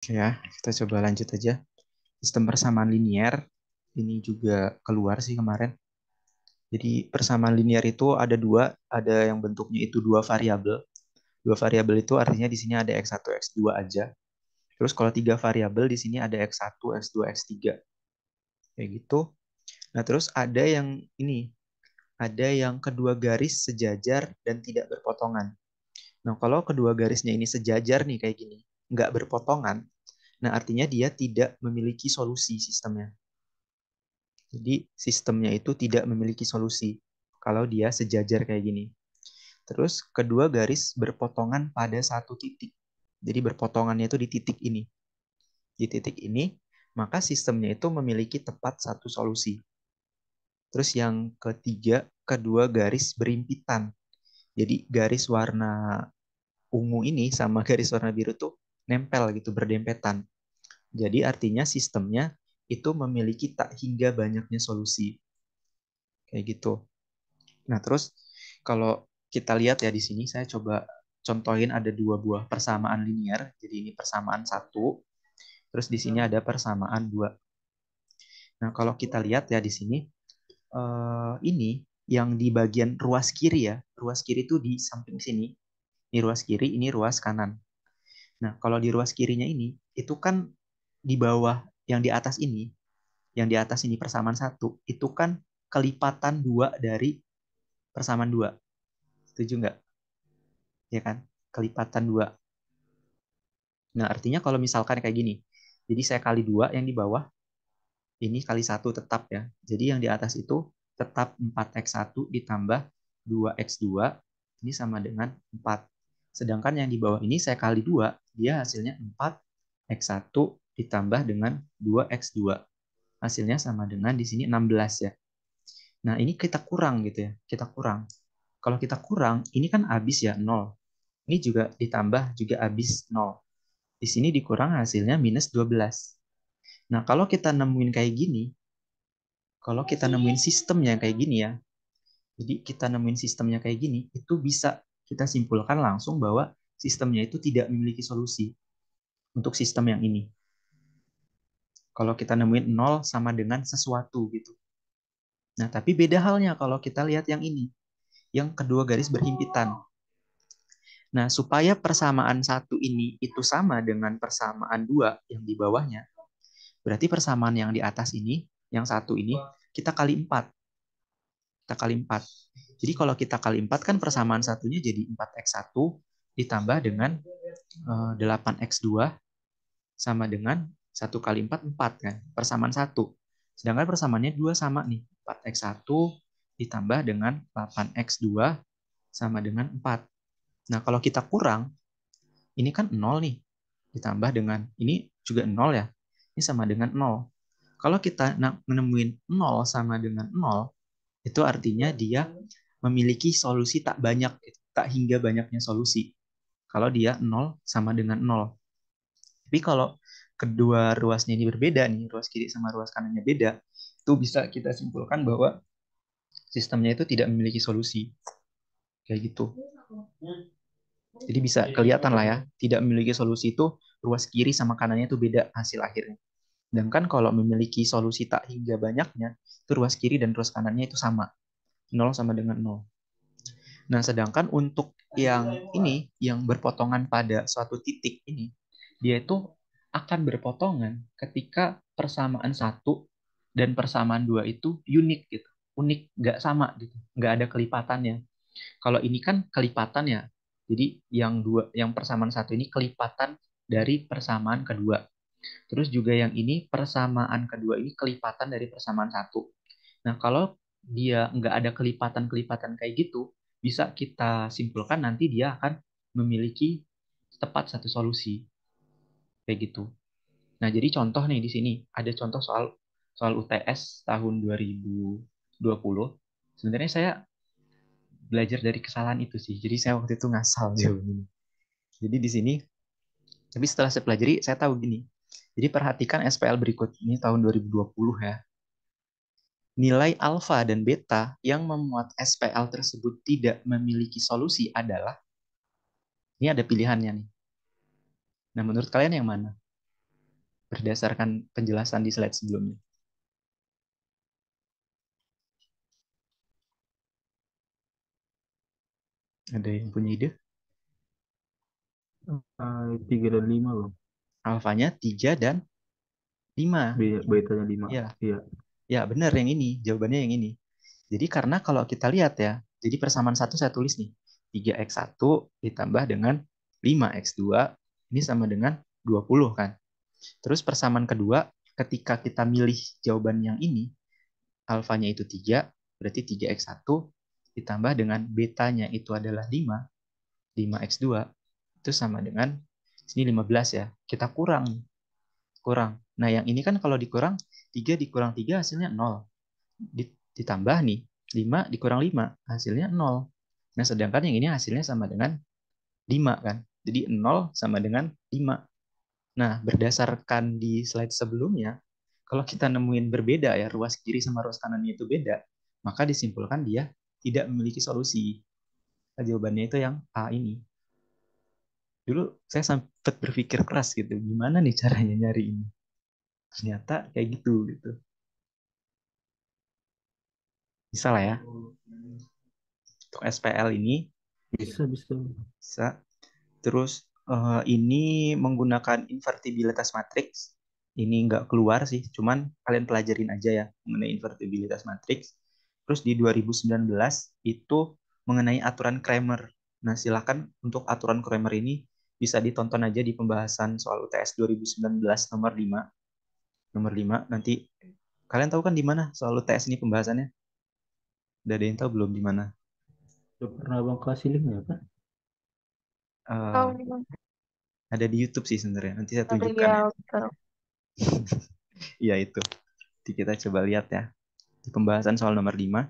Oke ya, kita coba lanjut aja. Sistem persamaan linier ini juga keluar sih kemarin. Jadi persamaan linier itu ada dua, ada yang bentuknya itu dua variabel. Dua variabel itu artinya di sini ada x1, x2 aja. Terus kalau tiga variabel di sini ada x1, x2, x3. Kayak gitu. Nah, terus ada yang ini. Ada yang kedua garis sejajar dan tidak berpotongan. Nah, kalau kedua garisnya ini sejajar nih kayak gini nggak berpotongan, nah artinya dia tidak memiliki solusi sistemnya. Jadi sistemnya itu tidak memiliki solusi kalau dia sejajar kayak gini. Terus kedua garis berpotongan pada satu titik. Jadi berpotongannya itu di titik ini. Di titik ini, maka sistemnya itu memiliki tepat satu solusi. Terus yang ketiga, kedua garis berimpitan. Jadi garis warna ungu ini sama garis warna biru tuh nempel gitu berdempetan. Jadi artinya sistemnya itu memiliki tak hingga banyaknya solusi. Kayak gitu. Nah, terus kalau kita lihat ya di sini saya coba contohin ada dua buah persamaan linear, Jadi ini persamaan satu, terus di sini ada persamaan dua. Nah, kalau kita lihat ya di sini eh, ini yang di bagian ruas kiri ya, ruas kiri itu di samping sini. Ini ruas kiri, ini ruas kanan. Nah, kalau di ruas kirinya ini, itu kan di bawah yang di atas ini, yang di atas ini persamaan satu, itu kan kelipatan dua dari persamaan dua. Setuju nggak? Ya kan? Kelipatan dua. Nah, artinya kalau misalkan kayak gini, jadi saya kali dua yang di bawah, ini kali satu tetap ya. Jadi yang di atas itu tetap 4x1 ditambah 2x2, ini sama dengan 4 Sedangkan yang di bawah ini saya kali 2, dia hasilnya 4 X1 ditambah dengan 2 X2. Hasilnya sama dengan di sini 16 ya. Nah ini kita kurang gitu ya, kita kurang. Kalau kita kurang, ini kan habis ya 0. Ini juga ditambah juga habis 0. Di sini dikurang hasilnya minus 12. Nah, kalau kita nemuin kayak gini, kalau kita nemuin sistemnya kayak gini ya, jadi kita nemuin sistemnya kayak gini, itu bisa kita simpulkan langsung bahwa sistemnya itu tidak memiliki solusi untuk sistem yang ini. Kalau kita nemuin nol sama dengan sesuatu gitu. Nah, tapi beda halnya kalau kita lihat yang ini. Yang kedua garis berhimpitan. Nah, supaya persamaan satu ini itu sama dengan persamaan dua yang di bawahnya, berarti persamaan yang di atas ini, yang satu ini, kita kali empat kita kali 4. Jadi kalau kita kali 4 kan persamaan satunya jadi 4x1 ditambah dengan 8x2 eh, sama dengan 1 kali 4, 4 kan. Persamaan 1. Sedangkan persamaannya 2 sama nih. 4x1 ditambah dengan 8x2 sama dengan 4. Nah kalau kita kurang, ini kan 0 nih. Ditambah dengan, ini juga 0 ya. Ini sama dengan 0. Kalau kita menemuin 0 sama dengan 0, itu artinya dia memiliki solusi tak banyak, tak hingga banyaknya solusi. Kalau dia nol sama dengan nol Tapi kalau kedua ruasnya ini berbeda nih, ruas kiri sama ruas kanannya beda, itu bisa kita simpulkan bahwa sistemnya itu tidak memiliki solusi. Kayak gitu. Jadi bisa kelihatan lah ya, tidak memiliki solusi itu ruas kiri sama kanannya itu beda hasil akhirnya. Sedangkan kalau memiliki solusi tak hingga banyaknya, itu ruas kiri dan ruas kanannya itu sama. 0 sama dengan 0. Nah, sedangkan untuk yang ini, yang berpotongan pada suatu titik ini, dia itu akan berpotongan ketika persamaan satu dan persamaan dua itu unik gitu. Unik, nggak sama gitu. Nggak ada kelipatannya. Kalau ini kan kelipatannya. Jadi yang dua, yang persamaan satu ini kelipatan dari persamaan kedua. Terus juga yang ini persamaan kedua ini kelipatan dari persamaan satu. Nah kalau dia nggak ada kelipatan-kelipatan kayak gitu, bisa kita simpulkan nanti dia akan memiliki tepat satu solusi kayak gitu. Nah jadi contoh nih di sini ada contoh soal soal UTS tahun 2020. Sebenarnya saya belajar dari kesalahan itu sih. Jadi saya waktu itu ngasal iya. Jadi di sini tapi setelah saya pelajari, saya tahu gini, jadi perhatikan SPL berikut ini tahun 2020 ya. Nilai alfa dan beta yang memuat SPL tersebut tidak memiliki solusi adalah ini ada pilihannya nih. Nah, menurut kalian yang mana? Berdasarkan penjelasan di slide sebelumnya. Ada yang punya ide? Eh, tiga dan lima loh alfanya 3 dan 5. Betanya 5. Iya. Iya. Ya, benar yang ini, jawabannya yang ini. Jadi karena kalau kita lihat ya, jadi persamaan satu saya tulis nih. 3x1 ditambah dengan 5x2 ini sama dengan 20 kan. Terus persamaan kedua ketika kita milih jawaban yang ini, alfanya itu 3, berarti 3x1 ditambah dengan betanya itu adalah 5, 5x2 itu sama dengan sini 15 ya. Kita kurang. Kurang. Nah, yang ini kan kalau dikurang 3 dikurang 3 hasilnya 0. Ditambah nih 5 dikurang 5 hasilnya 0. Nah, sedangkan yang ini hasilnya sama dengan 5 kan. Jadi 0 sama dengan 5. Nah, berdasarkan di slide sebelumnya, kalau kita nemuin berbeda ya, ruas kiri sama ruas kanannya itu beda, maka disimpulkan dia tidak memiliki solusi. Nah, jawabannya itu yang A ini dulu saya sempat berpikir keras gitu gimana nih caranya nyari ini ternyata kayak gitu gitu bisa lah ya untuk SPL ini bisa bisa bisa terus uh, ini menggunakan invertibilitas matriks ini nggak keluar sih cuman kalian pelajarin aja ya mengenai invertibilitas matriks terus di 2019 itu mengenai aturan Kramer nah silakan untuk aturan Kramer ini bisa ditonton aja di pembahasan soal UTS 2019 nomor 5. Nomor 5 nanti kalian tahu kan di mana soal UTS ini pembahasannya? Udah ada yang tahu belum di mana? Udah pernah Bang kasih link ya, Pak? Uh, oh, ada di YouTube sih sebenarnya. Nanti saya oh, iya, tunjukkan. Ya. Iya, ya, itu. Nanti kita coba lihat ya. Di pembahasan soal nomor 5